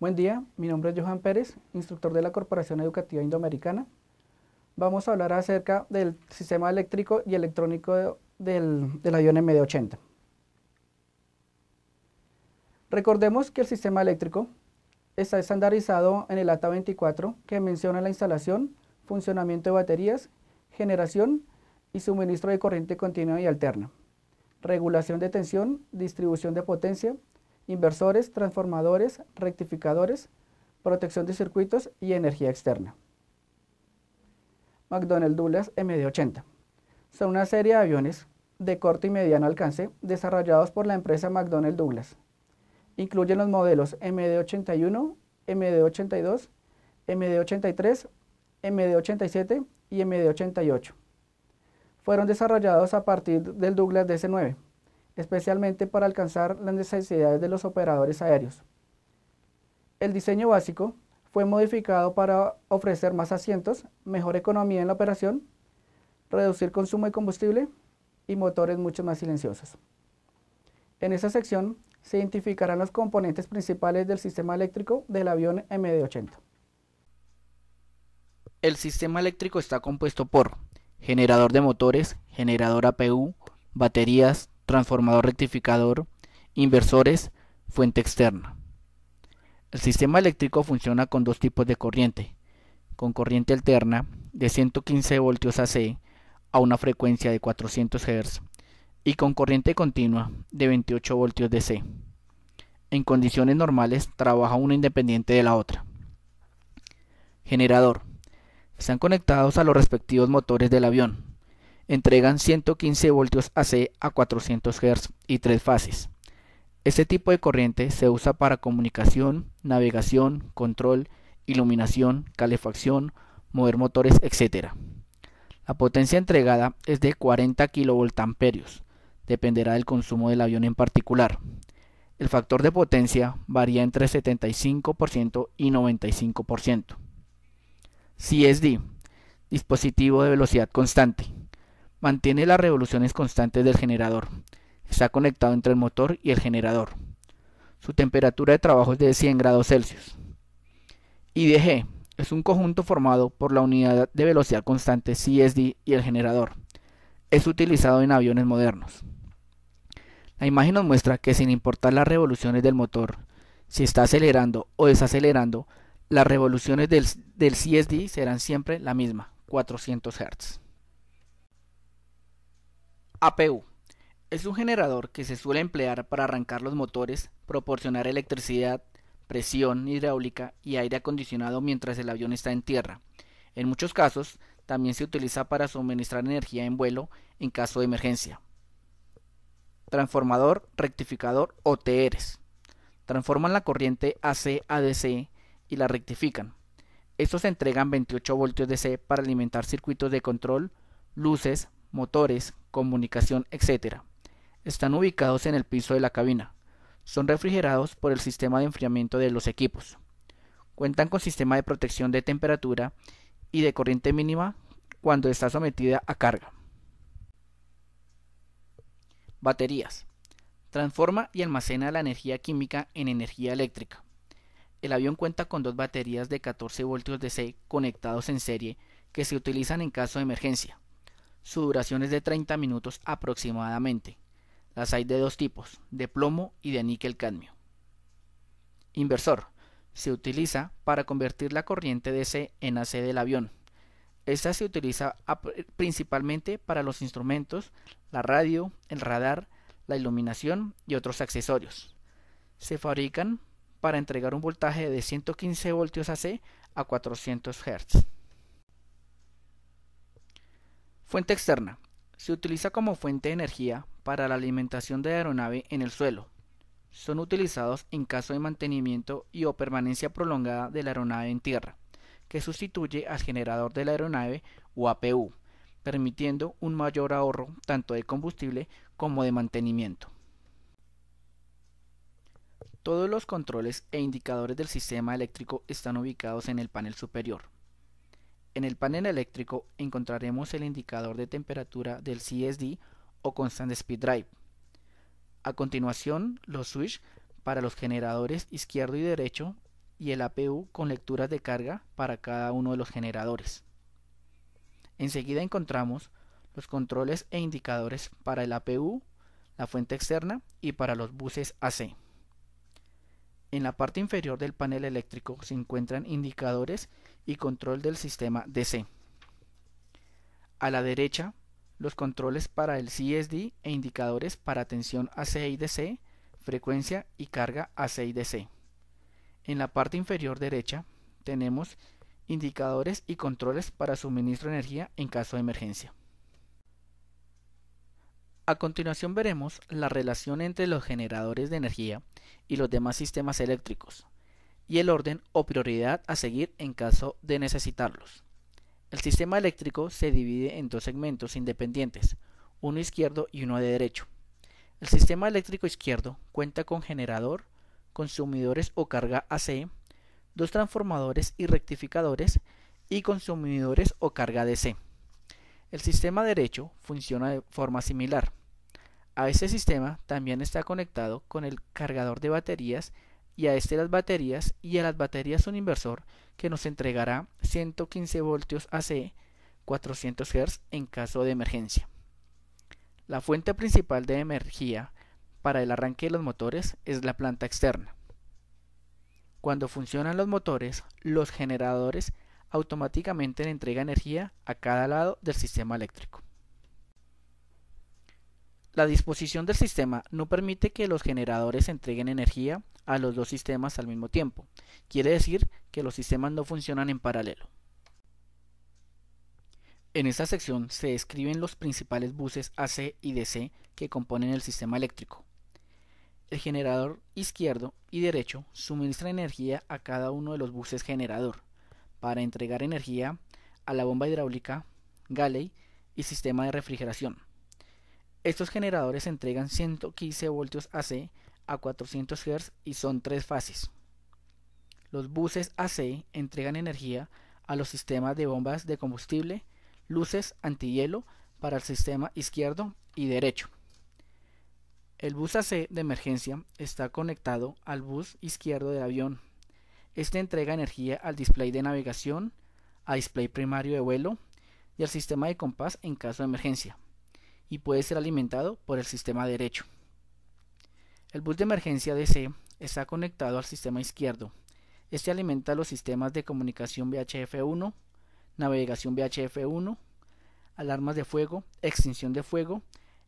Buen día, mi nombre es Johan Pérez, instructor de la Corporación Educativa Indoamericana. Vamos a hablar acerca del sistema eléctrico y electrónico del, del, avión MD-80. Recordemos que el sistema eléctrico está estandarizado en el ATA 24 que menciona la instalación, funcionamiento de baterías, generación y suministro de corriente continua y alterna, regulación de tensión, distribución de potencia, inversores, transformadores, rectificadores, protección de circuitos y energía externa. McDonnell Douglas MD-80 son una serie de aviones de corto y mediano alcance desarrollados por la empresa McDonnell Douglas. Incluyen los modelos MD-81, MD-82, MD-83, MD-87 y MD-88. Fueron desarrollados a partir del Douglas DC-9 especialmente para alcanzar las necesidades de los operadores aéreos. El diseño básico fue modificado para ofrecer más asientos, mejor economía en la operación, reducir consumo de combustible y motores mucho más silenciosos. En esta sección se identificarán los componentes principales del sistema eléctrico del avión MD-80. El sistema eléctrico está compuesto por generador de motores, generador APU, baterías, transformador rectificador, inversores, fuente externa. El sistema eléctrico funciona con dos tipos de corriente, con corriente alterna de 115 voltios AC a una frecuencia de 400 Hz y con corriente continua de 28 voltios DC. En condiciones normales trabaja una independiente de la otra. Generador. Están conectados a los respectivos motores del avión, entregan 115 voltios AC a 400 Hz y tres fases. Este tipo de corriente se usa para comunicación, navegación, control, iluminación, calefacción, mover motores, etc. La potencia entregada es de 40 kilovoltamperios, dependerá del consumo del avión en particular. El factor de potencia varía entre 75% y 95%. CSD, dispositivo de velocidad constante. Mantiene las revoluciones constantes del generador. Está conectado entre el motor y el generador. Su temperatura de trabajo es de 100 grados Celsius. IDG es un conjunto formado por la unidad de velocidad constante CSD y el generador. Es utilizado en aviones modernos. La imagen nos muestra que sin importar las revoluciones del motor, si está acelerando o desacelerando, las revoluciones del, del CSD serán siempre la misma, 400 Hz. APU. Es un generador que se suele emplear para arrancar los motores, proporcionar electricidad, presión hidráulica y aire acondicionado mientras el avión está en tierra. En muchos casos, también se utiliza para suministrar energía en vuelo en caso de emergencia. Transformador, rectificador o TRs. Transforman la corriente AC a DC y la rectifican. Estos entregan 28 voltios DC para alimentar circuitos de control, luces, motores, comunicación, etc. Están ubicados en el piso de la cabina. Son refrigerados por el sistema de enfriamiento de los equipos. Cuentan con sistema de protección de temperatura y de corriente mínima cuando está sometida a carga. Baterías. Transforma y almacena la energía química en energía eléctrica. El avión cuenta con dos baterías de 14 voltios DC conectados en serie que se utilizan en caso de emergencia. Su duración es de 30 minutos aproximadamente. Las hay de dos tipos, de plomo y de níquel cadmio. Inversor. Se utiliza para convertir la corriente DC en AC del avión. Esta se utiliza principalmente para los instrumentos, la radio, el radar, la iluminación y otros accesorios. Se fabrican para entregar un voltaje de 115 voltios AC a 400 Hz. Fuente externa. Se utiliza como fuente de energía para la alimentación de la aeronave en el suelo. Son utilizados en caso de mantenimiento y o permanencia prolongada de la aeronave en tierra, que sustituye al generador de la aeronave o APU, permitiendo un mayor ahorro tanto de combustible como de mantenimiento. Todos los controles e indicadores del sistema eléctrico están ubicados en el panel superior. En el panel eléctrico encontraremos el indicador de temperatura del CSD o constant speed drive. A continuación, los switch para los generadores izquierdo y derecho y el APU con lecturas de carga para cada uno de los generadores. Enseguida encontramos los controles e indicadores para el APU, la fuente externa y para los buses AC. En la parte inferior del panel eléctrico se encuentran indicadores y control del sistema DC. A la derecha, los controles para el CSD e indicadores para tensión AC y DC, frecuencia y carga AC y DC. En la parte inferior derecha tenemos indicadores y controles para suministro de energía en caso de emergencia. A continuación veremos la relación entre los generadores de energía y los demás sistemas eléctricos, y el orden o prioridad a seguir en caso de necesitarlos. El sistema eléctrico se divide en dos segmentos independientes, uno izquierdo y uno de derecho. El sistema eléctrico izquierdo cuenta con generador, consumidores o carga AC, dos transformadores y rectificadores y consumidores o carga DC. El sistema derecho funciona de forma similar. A este sistema también está conectado con el cargador de baterías y a este las baterías y a las baterías un inversor que nos entregará 115 voltios AC 400 Hz en caso de emergencia. La fuente principal de energía para el arranque de los motores es la planta externa. Cuando funcionan los motores, los generadores automáticamente le entrega energía a cada lado del sistema eléctrico. La disposición del sistema no permite que los generadores entreguen energía a los dos sistemas al mismo tiempo. Quiere decir que los sistemas no funcionan en paralelo. En esta sección se describen los principales buses AC y DC que componen el sistema eléctrico. El generador izquierdo y derecho suministra energía a cada uno de los buses generador para entregar energía a la bomba hidráulica, Galley y sistema de refrigeración. Estos generadores entregan 115 voltios AC a 400 Hz y son tres fases. Los buses AC entregan energía a los sistemas de bombas de combustible, luces antihielo para el sistema izquierdo y derecho. El bus AC de emergencia está conectado al bus izquierdo del avión. Este entrega energía al display de navegación, a display primario de vuelo y al sistema de compás en caso de emergencia y puede ser alimentado por el sistema derecho. El bus de emergencia DC está conectado al sistema izquierdo. Este alimenta los sistemas de comunicación VHF1, navegación VHF1, alarmas de fuego, extinción de fuego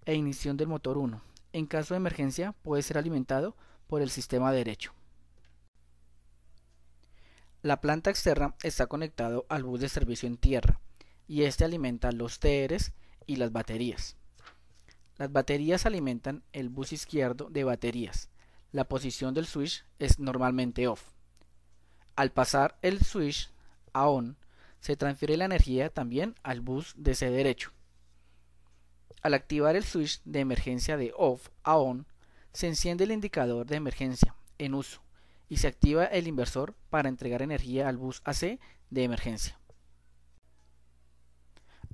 e ignición del motor 1. En caso de emergencia puede ser alimentado por el sistema derecho. La planta externa está conectado al bus de servicio en tierra y este alimenta los TRs y las baterías. Las baterías alimentan el bus izquierdo de baterías. La posición del switch es normalmente off. Al pasar el switch a on, se transfiere la energía también al bus de ese derecho. Al activar el switch de emergencia de off a on, se enciende el indicador de emergencia en uso y se activa el inversor para entregar energía al bus AC de emergencia.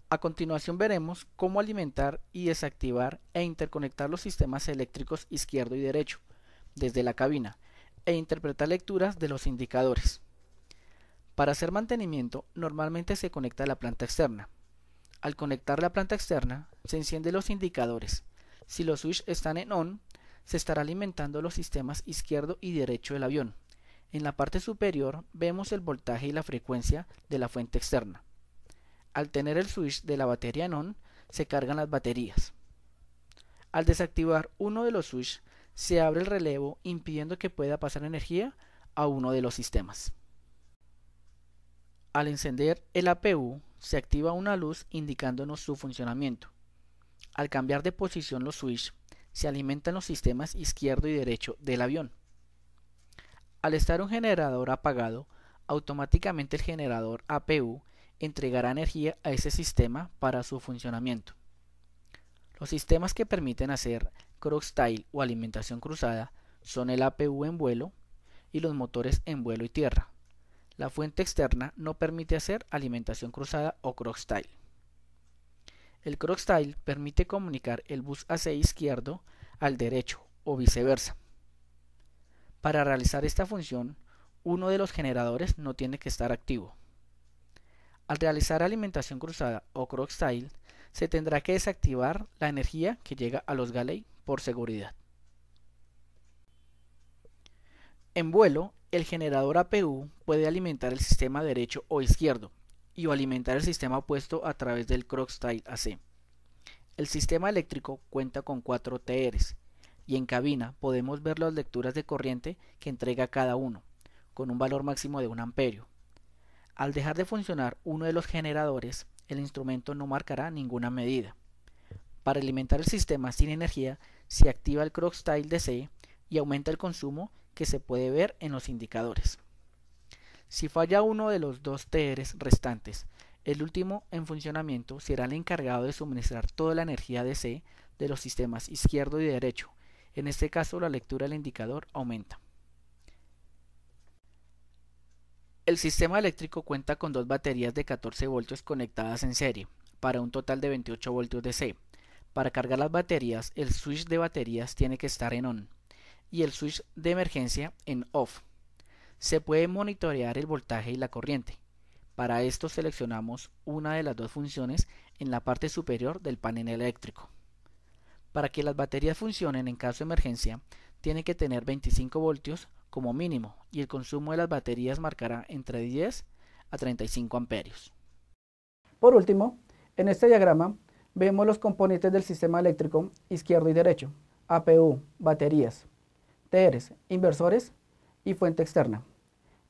A continuación veremos cómo alimentar y desactivar e interconectar los sistemas eléctricos izquierdo y derecho desde la cabina e interpretar lecturas de los indicadores. Para hacer mantenimiento normalmente se conecta la planta externa. Al conectar la planta externa se encienden los indicadores. Si los switches están en on, se estará alimentando los sistemas izquierdo y derecho del avión. En la parte superior vemos el voltaje y la frecuencia de la fuente externa. Al tener el switch de la batería en on, se cargan las baterías. Al desactivar uno de los switches, se abre el relevo impidiendo que pueda pasar energía a uno de los sistemas. Al encender el APU, se activa una luz indicándonos su funcionamiento. Al cambiar de posición los switch, se alimentan los sistemas izquierdo y derecho del avión. Al estar un generador apagado, automáticamente el generador APU entregará energía a ese sistema para su funcionamiento. Los sistemas que permiten hacer cross style o alimentación cruzada son el APU en vuelo y los motores en vuelo y tierra. La fuente externa no permite hacer alimentación cruzada o cross El cross permite comunicar el bus AC izquierdo al derecho o viceversa. Para realizar esta función, uno de los generadores no tiene que estar activo. Al realizar alimentación cruzada o cross-style, se tendrá que desactivar la energía que llega a los galley por seguridad. En vuelo, el generador APU puede alimentar el sistema derecho o izquierdo y o alimentar el sistema opuesto a través del cross-style AC. El sistema eléctrico cuenta con 4 TRs y en cabina podemos ver las lecturas de corriente que entrega cada uno, con un valor máximo de 1 amperio al dejar de funcionar uno de los generadores, el instrumento no marcará ninguna medida. Para alimentar el sistema sin energía, se activa el cross Style DC y aumenta el consumo que se puede ver en los indicadores. Si falla uno de los dos TR restantes, el último en funcionamiento será el encargado de suministrar toda la energía DC de los sistemas izquierdo y derecho. En este caso, la lectura del indicador aumenta. El sistema eléctrico cuenta con dos baterías de 14 voltios conectadas en serie, para un total de 28 voltios DC. Para cargar las baterías, el switch de baterías tiene que estar en on y el switch de emergencia en off. Se puede monitorear el voltaje y la corriente. Para esto seleccionamos una de las dos funciones en la parte superior del panel eléctrico. Para que las baterías funcionen en caso de emergencia, tiene que tener 25 voltios como mínimo y el consumo de las baterías marcará entre 10 a 35 amperios. Por último, en este diagrama vemos los componentes del sistema eléctrico izquierdo y derecho, APU, baterías, TRs, inversores y fuente externa,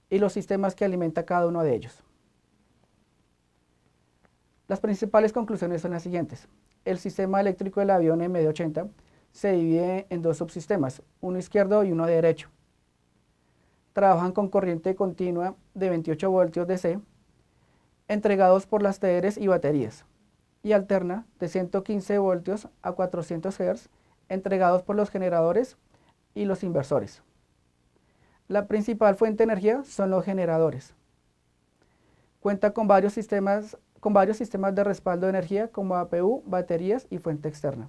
y los sistemas que alimenta cada uno de ellos. Las principales conclusiones son las siguientes. El sistema eléctrico del avión MD-80 se divide en dos subsistemas, uno izquierdo y uno derecho trabajan con corriente continua de 28 voltios DC, entregados por las TRs y baterías, y alterna de 115 voltios a 400 Hz, entregados por los generadores y los inversores. La principal fuente de energía son los generadores. Cuenta con varios sistemas, con varios sistemas de respaldo de energía como APU, baterías y fuente externa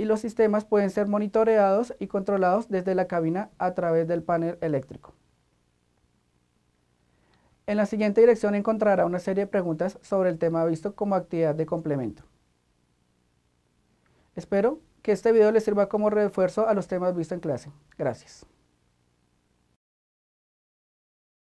y los sistemas pueden ser monitoreados y controlados desde la cabina a través del panel eléctrico. En la siguiente dirección encontrará una serie de preguntas sobre el tema visto como actividad de complemento. Espero que este video les sirva como refuerzo a los temas vistos en clase. Gracias.